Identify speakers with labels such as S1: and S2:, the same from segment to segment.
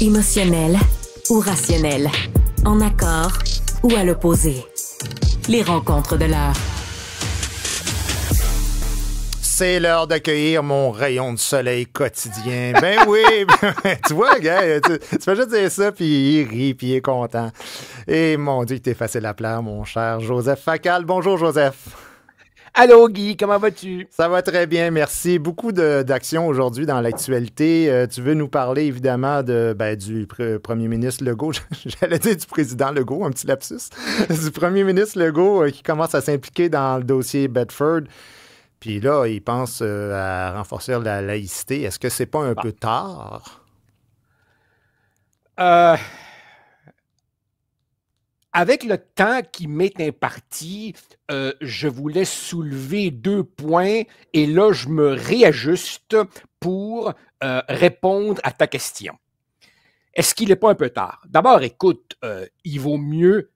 S1: émotionnel ou rationnel, en accord ou à l'opposé. Les rencontres de l'heure. C'est l'heure d'accueillir mon rayon de soleil quotidien. Ben oui, ben, tu vois, gars, tu, vas juste dire ça, puis il rit, puis il est content. Et mon Dieu, t'es facile à plaire, mon cher Joseph Facal. Bonjour, Joseph. Allô Guy, comment vas-tu? Ça va très bien, merci. Beaucoup d'actions aujourd'hui dans l'actualité. Euh, tu veux nous parler évidemment de, ben, du premier ministre Legault, j'allais dire du président Legault, un petit lapsus, du premier ministre Legault euh, qui commence à s'impliquer dans le dossier Bedford. Puis là, il pense euh, à renforcer la laïcité. Est-ce que c'est pas un ah. peu tard?
S2: Euh, avec le temps qui m'est imparti, euh, je voulais soulever deux points et là, je me réajuste pour euh, répondre à ta question. Est-ce qu'il n'est pas un peu tard? D'abord, écoute, euh, il vaut mieux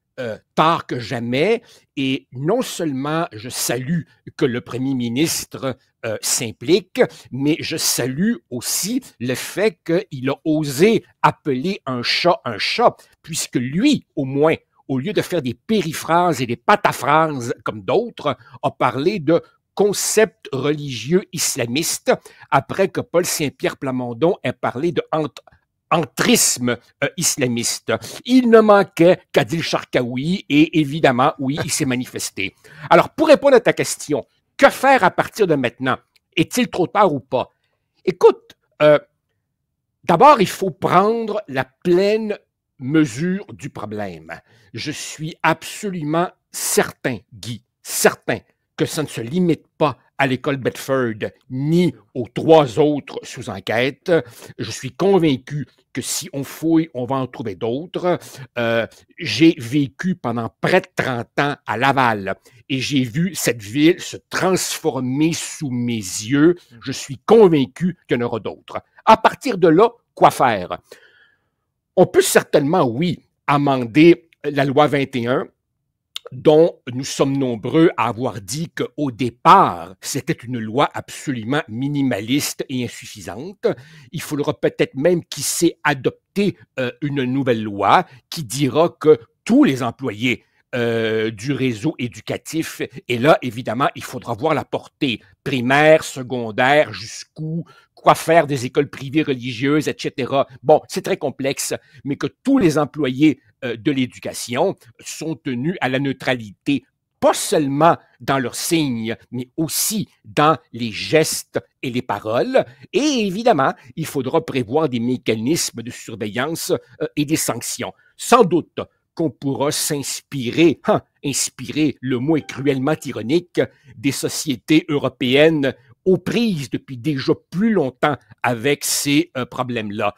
S2: tard que jamais et non seulement je salue que le Premier ministre s'implique, mais je salue aussi le fait qu'il a osé appeler un chat un chat, puisque lui, au moins, au lieu de faire des périphrases et des pataphrases comme d'autres, a parlé de concepts religieux islamiste après que Paul Saint-Pierre Plamondon ait parlé de euh, islamiste. Il ne manquait qu'Adil Sharkawi et évidemment, oui, il s'est manifesté. Alors, pour répondre à ta question, que faire à partir de maintenant? Est-il trop tard ou pas? Écoute, euh, d'abord, il faut prendre la pleine mesure du problème. Je suis absolument certain, Guy, certain que ça ne se limite pas à l'école Bedford ni aux trois autres sous enquête. Je suis convaincu que si on fouille, on va en trouver d'autres. Euh, j'ai vécu pendant près de 30 ans à Laval et j'ai vu cette ville se transformer sous mes yeux. Je suis convaincu qu'il y en aura d'autres. À partir de là, quoi faire? On peut certainement, oui, amender la loi 21 dont nous sommes nombreux à avoir dit qu'au départ, c'était une loi absolument minimaliste et insuffisante. Il faudra peut-être même, qu'il s'est adopter euh, une nouvelle loi qui dira que tous les employés euh, du réseau éducatif. Et là, évidemment, il faudra voir la portée primaire, secondaire, jusqu'où, quoi faire des écoles privées religieuses, etc. Bon, c'est très complexe, mais que tous les employés euh, de l'éducation sont tenus à la neutralité pas seulement dans leurs signes, mais aussi dans les gestes et les paroles. Et évidemment, il faudra prévoir des mécanismes de surveillance euh, et des sanctions. Sans doute, qu'on pourra s'inspirer, hein, inspirer, le mot est cruellement ironique, des sociétés européennes aux prises depuis déjà plus longtemps avec ces euh, problèmes-là.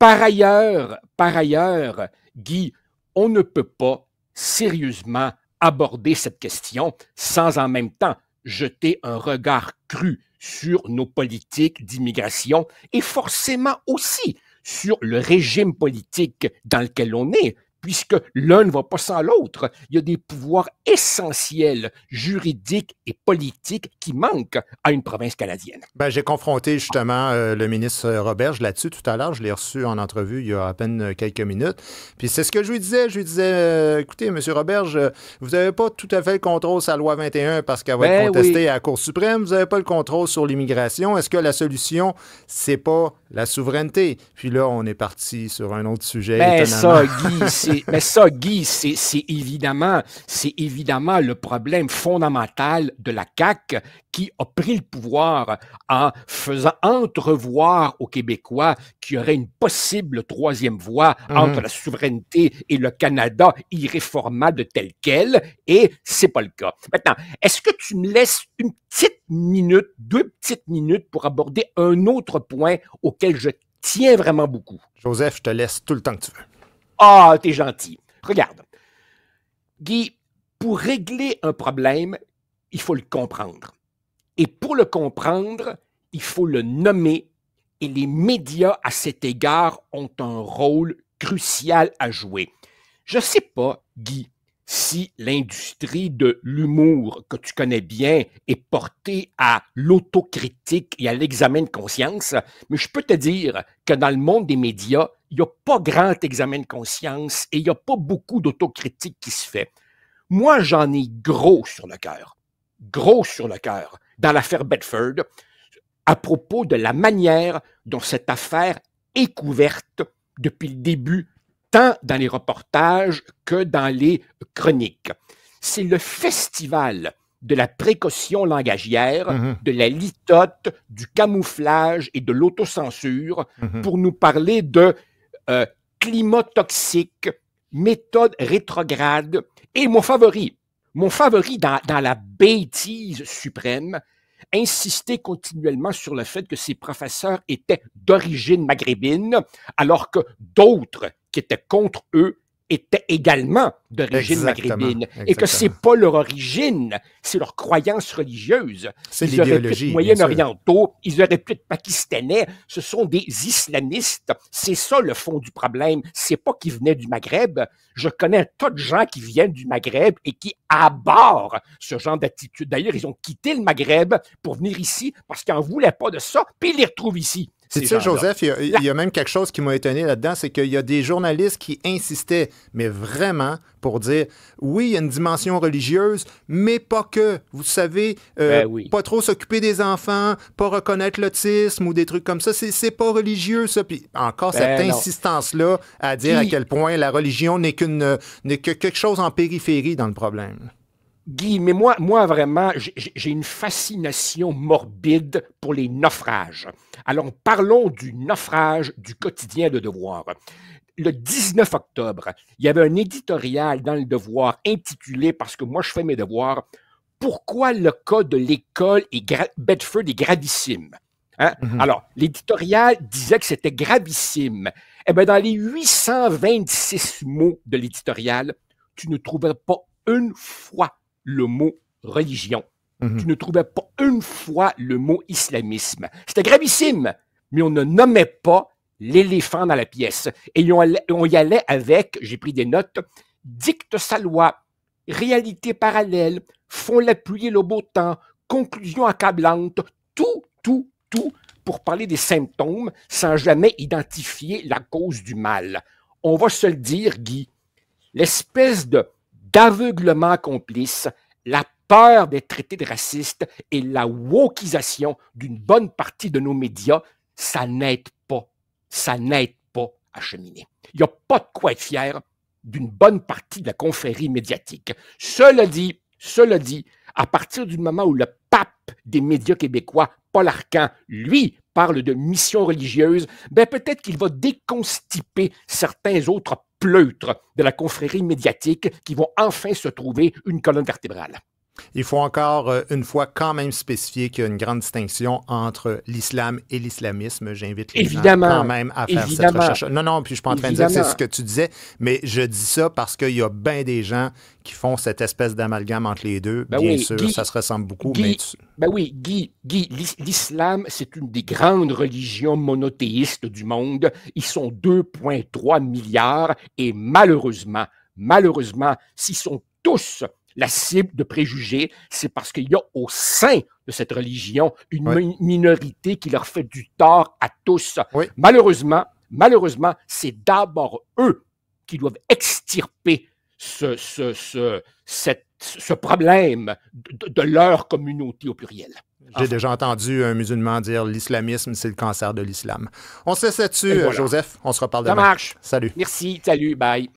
S2: Par ailleurs, par ailleurs, Guy, on ne peut pas sérieusement aborder cette question sans en même temps jeter un regard cru sur nos politiques d'immigration et forcément aussi sur le régime politique dans lequel on est puisque l'un ne va pas sans l'autre. Il y a des pouvoirs essentiels, juridiques et politiques, qui manquent à une province canadienne.
S1: Ben, J'ai confronté justement euh, le ministre euh, Roberge là-dessus tout à l'heure. Je l'ai reçu en entrevue il y a à peine euh, quelques minutes. Puis c'est ce que je lui disais. Je lui disais, écoutez, M. Roberge, vous n'avez pas tout à fait le contrôle sur la loi 21 parce qu'elle va être ben contestée à la Cour suprême. Vous n'avez pas le contrôle sur l'immigration. Est-ce que la solution, c'est pas la
S2: souveraineté? Puis là, on est parti sur un autre sujet. Ben ça, Guy, mais ça, Guy, c'est évidemment, c'est évidemment le problème fondamental de la CAQ qui a pris le pouvoir en faisant entrevoir aux Québécois qu'il y aurait une possible troisième voie mhm. entre la souveraineté et le Canada irréformable tel quel, et c'est pas le cas. Maintenant, est-ce que tu me laisses une petite minute, deux petites minutes pour aborder un autre point auquel je tiens vraiment beaucoup? Joseph, je te laisse tout le temps que tu veux. Ah, t'es gentil. Regarde. Guy, pour régler un problème, il faut le comprendre. Et pour le comprendre, il faut le nommer. Et les médias, à cet égard, ont un rôle crucial à jouer. Je ne sais pas, Guy, si l'industrie de l'humour que tu connais bien est portée à l'autocritique et à l'examen de conscience, mais je peux te dire que dans le monde des médias, il n'y a pas grand examen de conscience et il n'y a pas beaucoup d'autocritique qui se fait. Moi, j'en ai gros sur le cœur, gros sur le cœur, dans l'affaire Bedford, à propos de la manière dont cette affaire est couverte depuis le début dans les reportages que dans les chroniques. C'est le festival de la précaution langagière, mm-hmm. de la litote, du camouflage et de l'autocensure mm-hmm. pour nous parler de euh, climat toxique, méthode rétrograde et mon favori, mon favori dans la bêtise suprême, insister continuellement sur le fait que ses professeurs étaient d'origine maghrébine, alors que d'autres qui étaient contre eux étaient également d'origine maghrébine. Et que c'est pas leur origine, c'est leur croyance religieuse. Ils auraient pu être moyen-orientaux, ils auraient pu être pakistanais, ce sont des islamistes. C'est ça le fond du problème. C'est pas qu'ils venaient du Maghreb. Je connais un tas de gens qui viennent du Maghreb et qui abhorrent ce genre d'attitude. D'ailleurs, ils ont quitté le Maghreb pour venir ici parce qu'ils n'en voulaient pas de ça, puis ils les retrouvent ici. Tu sais, Joseph, il
S1: y, a, même quelque chose qui m'a étonné là-dedans, c'est qu'il y a des journalistes qui insistaient, mais vraiment, pour dire oui, il y a une dimension religieuse, mais pas que. Vous savez, euh, ben pas trop s'occuper des enfants, pas reconnaître l'autisme ou des trucs comme ça, c'est pas religieux, ça. Puis encore ben cette insistance-là à dire à quel point la religion n'est qu'une n'est que
S2: quelque chose en périphérie dans le problème. Guy, mais moi, moi vraiment, j'ai une fascination morbide pour les naufrages. Alors, parlons du naufrage du quotidien de Devoir. Le 19 octobre, il y avait un éditorial dans Le Devoir intitulé, parce que moi je fais mes devoirs, Pourquoi le cas de l'école Bedford est gravissime? Hein? Mm-hmm. Alors, l'éditorial disait que c'était gravissime. Eh bien, dans les 826 mots de l'éditorial, tu ne trouverais pas une fois le mot religion. Mhm. Tu ne trouvais pas une fois le mot islamisme. C'était gravissime, mais on ne nommait pas l'éléphant dans la pièce. Et on, y allait avec, j'ai pris des notes, dicte sa loi, réalité parallèle, font la le beau temps, conclusion accablante, tout, tout, tout pour parler des symptômes sans jamais identifier la cause du mal. On va se le dire, Guy, l'espèce de d'aveuglement complice, la peur des traités de raciste et la wokisation d'une bonne partie de nos médias, ça n'aide pas. Ça n'aide pas à cheminer. Il n'y a pas de quoi être fier d'une bonne partie de la confrérie médiatique. Cela dit, cela dit, à partir du moment où le pape des médias québécois, Paul Arcan, lui, parle de mission religieuse, ben peut-être qu'il va déconstiper certains autres pleutres de la confrérie médiatique qui vont enfin se trouver une colonne vertébrale. Il faut encore euh, une fois quand même
S1: spécifier qu'il y a une grande distinction entre l'islam et l'islamisme. J'invite les gens quand même à faire cette recherche. Non, non, puis je suis pas en train de dire que c'est ce que tu disais, mais je dis ça parce qu'il y a bien des gens qui font cette espèce d'amalgame entre les deux. Ben bien sûr, ça se ressemble beaucoup. mais
S2: Ben oui, Guy, Guy l'islam, c'est une des grandes religions monothéistes du monde. Ils sont 2,3 milliards et malheureusement, malheureusement, s'ils sont tous la cible de préjugés, c'est parce qu'il y a au sein de cette religion une minorité qui leur fait du tort à tous. Malheureusement, malheureusement, c'est d'abord eux qui doivent extirper ce, ce, ce, problème de, leur communauté au
S1: pluriel. J'ai déjà entendu un musulman dire l'islamisme, c'est le cancer de l'islam. On se sait dessus, Joseph. On se reparle demain. Ça marche. Salut. Merci. Salut. Bye.